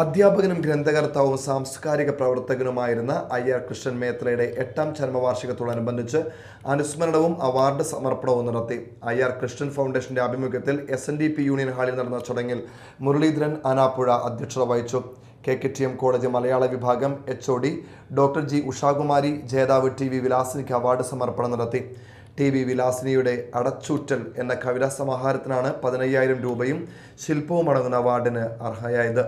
അധ്യാപകനും ഗ്രന്ഥകർത്താവും സാംസ്കാരിക പ്രവർത്തകനുമായിരുന്ന അയ്യർ കൃഷ്ണൻ മേത്രയുടെ എട്ടാം ചരമവാർഷികത്തോടനുബന്ധിച്ച് അനുസ്മരണവും അവാർഡ് സമർപ്പണവും നടത്തി അയ്യർ കൃഷ്ണൻ ഫൗണ്ടേഷന്റെ ആഭിമുഖ്യത്തിൽ S N D P union ഹാളിൽ നടന്ന ചടങ്ങിൽ മുരളീധരൻ അനാപ്പുഴ അധ്യക്ഷത വഹിച്ചു K K T M college മലയാള വിഭാഗം H O D doctor G Ushakumari ജേതാവ് ടി വി വിലാസിനിക്ക് അവാർഡ് സമർപ്പണം നടത്തി ടി വി വിലാസിനിയുടെ അടച്ചൂറ്റൽ എന്ന കവിതാ സമാഹാരത്തിനാണ് പതിനയ്യായിരം രൂപയും ശില്പവും അടങ്ങുന്ന അവാർഡിന് അർഹയായത്